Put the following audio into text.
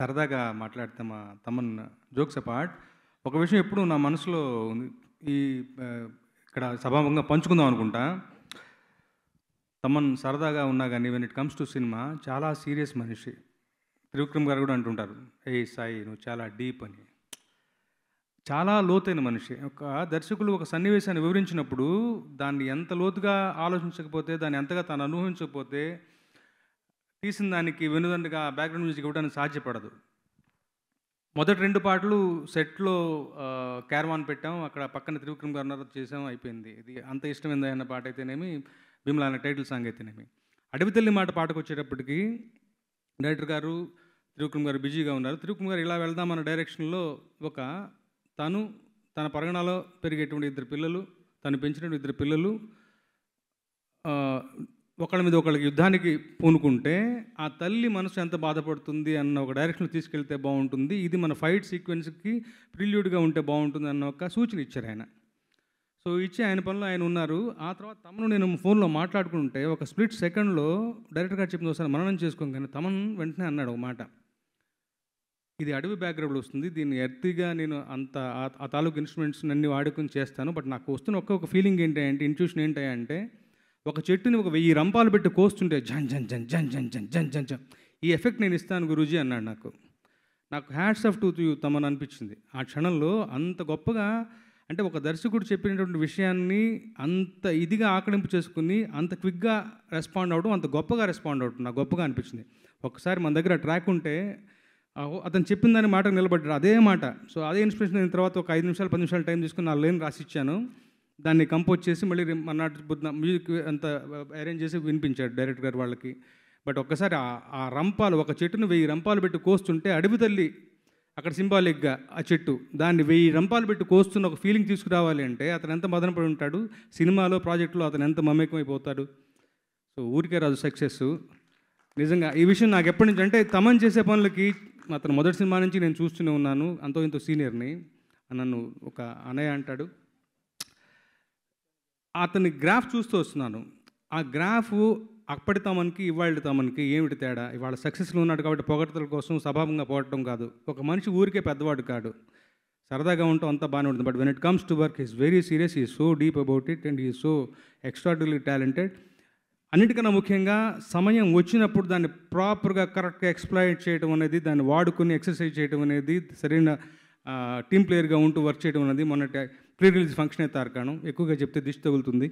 సరదాగా మాట్లాడతాం మా తమన్ జోక్స్ అపార్ట్ ఒక విషయం ఎప్పుడు నా మనసులో ఈ ఇక్కడ సభాముఖంగా పంచుకుందాం అనుకుంటా తమన్ సరదాగా ఉన్నా కానీ when it comes to cinema చాలా సీరియస్ మనిషి త్రివిక్రమ్ గారు కూడా అంటుంటారు ఏ సాయి నువ్వు చాలా డీప్ అని చాలా లోతైన మనిషి ఒక దర్శకులు ఒక సన్నివేశాన్ని వివరించినప్పుడు దాన్ని ఎంత లోతుగా ఆలోచించకపోతే దాన్ని ఎంతగా తను అనుభవించకపోతే తీసిన దానికి వెనుదండగా బ్యాక్గ్రౌండ్ మ్యూజిక్ ఇవ్వడానికి సాధ్యపడదు మొదటి రెండు పాటలు సెట్లో క్యారవాన్ పెట్టాం అక్కడ పక్కన త్రివిక్రమ్ గారు ఉన్నారు చేసాం అయిపోయింది ఇది అంత ఇష్టమైంది అన్న పాట అయితేనేమి భీమ్లా అనే టైటిల్ సాంగ్ అయితేనేమి అడవి తల్లి మాట పాటకు వచ్చేటప్పటికి డైరెక్టర్ గారు త్రివిక్రమ్ గారు బిజీగా ఉన్నారు త్రివిక్రమ్ గారు ఇలా వెళ్దాం అన్న డైరెక్షన్లో ఒక తను తన పరిగణలో పెరిగేటువంటి ఇద్దరు పిల్లలు తను పెంచినటువంటి ఇద్దరు పిల్లలు ఒకళ్ళ మీద ఒకళ్ళకి యుద్ధానికి పూనుకుంటే ఆ తల్లి మనసు ఎంత బాధపడుతుంది అన్న ఒక డైరెక్షన్లో తీసుకెళ్తే బాగుంటుంది ఇది మన ఫైట్ సీక్వెన్స్కి ప్రిల్యూడ్గా ఉంటే బాగుంటుంది అన్న ఒక సూచన ఇచ్చారు ఆయన సో ఇచ్చి ఆయన పనిలో ఆయన ఉన్నారు ఆ తర్వాత తమను నేను ఫోన్లో మాట్లాడుకుంటే ఒక స్ప్లిట్ సెకండ్లో గారు చెప్పింది ఒకసారి మననం చేసుకోం కానీ తమన్ వెంటనే అన్నాడు ఒక మాట ఇది అడవి బ్యాక్గ్రౌండ్ వస్తుంది దీన్ని ఎర్తిగా నేను అంత ఆ తాలూకు ఇన్స్ట్రుమెంట్స్ అన్ని వాడుకొని చేస్తాను బట్ నాకు వస్తున్న ఒక్కొక్క ఫీలింగ్ ఏంటంటే ఇంట్యూషన్ ఏంటంటే ఒక చెట్టుని ఒక వెయ్యి రంపాలు పెట్టి కోస్తుంటే జన్ జన్ జన్ జన్ జన్ జన్ జన్ జన్ జన్ ఈ ఎఫెక్ట్ నేను ఇస్తాను గురూజీ అన్నాడు నాకు నాకు హ్యాట్స్ ఆఫ్ టూ యూ తమని అనిపించింది ఆ క్షణంలో అంత గొప్పగా అంటే ఒక దర్శకుడు చెప్పినటువంటి విషయాన్ని అంత ఇదిగా ఆకలింపు చేసుకుని అంత క్విక్గా రెస్పాండ్ అవడం అంత గొప్పగా రెస్పాండ్ అవడం నాకు గొప్పగా అనిపించింది ఒకసారి మన దగ్గర ట్రాక్ ఉంటే అతను చెప్పిన దాని మాట నిలబడ్డాడు అదే మాట సో అదే ఇన్స్పిరేషన్ అయిన తర్వాత ఒక ఐదు నిమిషాలు పది నిమిషాలు టైం తీసుకుని నా లైన్ రాసిచ్చాను దాన్ని కంపోజ్ చేసి మళ్ళీ మన్నాటి బుద్ధ మ్యూజిక్ అంత అరేంజ్ చేసి వినిపించాడు డైరెక్టర్ గారు వాళ్ళకి బట్ ఒక్కసారి ఆ రంపాలు ఒక చెట్టును వెయ్యి రంపాలు పెట్టి కోస్తుంటే అడవి తల్లి అక్కడ సింబాలిక్గా ఆ చెట్టు దాన్ని వెయ్యి రంపాలు పెట్టి కోస్తున్న ఒక ఫీలింగ్ తీసుకురావాలి అంటే అతను ఎంత మదనపడి ఉంటాడు సినిమాలో ప్రాజెక్టులో అతను ఎంత మమేకం అయిపోతాడు సో ఊరికే రాజు సక్సెస్ నిజంగా ఈ విషయం నాకు ఎప్పటి నుంచి అంటే తమన్ చేసే పనులకి అతను మొదటి సినిమా నుంచి నేను చూస్తూనే ఉన్నాను అంతో ఇంతో సీనియర్ని నన్ను ఒక అనయ్య అంటాడు అతని గ్రాఫ్ చూస్తూ వస్తున్నాను ఆ గ్రాఫ్ అప్పటి తమనికి ఇవాళ తమనికి ఏమిటి తేడా ఇవాళ సక్సెస్లో ఉన్నాడు కాబట్టి పొగడతల కోసం స్వభావంగా పోవటం కాదు ఒక మనిషి ఊరికే పెద్దవాడు కాడు సరదాగా ఉంటాం అంతా బాగానే ఉంటుంది but when it comes to work is very serious he so deep about it and he so extraordinarily talented అన్నిటికన్నా ముఖ్యంగా సమయం వచ్చినప్పుడు దాన్ని ప్రాపర్గా కరెక్ట్గా ఎక్స్ప్లాయిట్ చేయడం అనేది దాన్ని వాడుకుని ఎక్సర్సైజ్ చేయడం అనేది సరైన టీం ప్లేయర్గా ఉంటూ వర్క్ చేయడం అనేది మొన్నటి ప్రీ రిలీజ్ ఫంక్షన్ అయితే ఆర్కాను ఎక్కువగా చెప్తే దిష్టి తగులుతుంది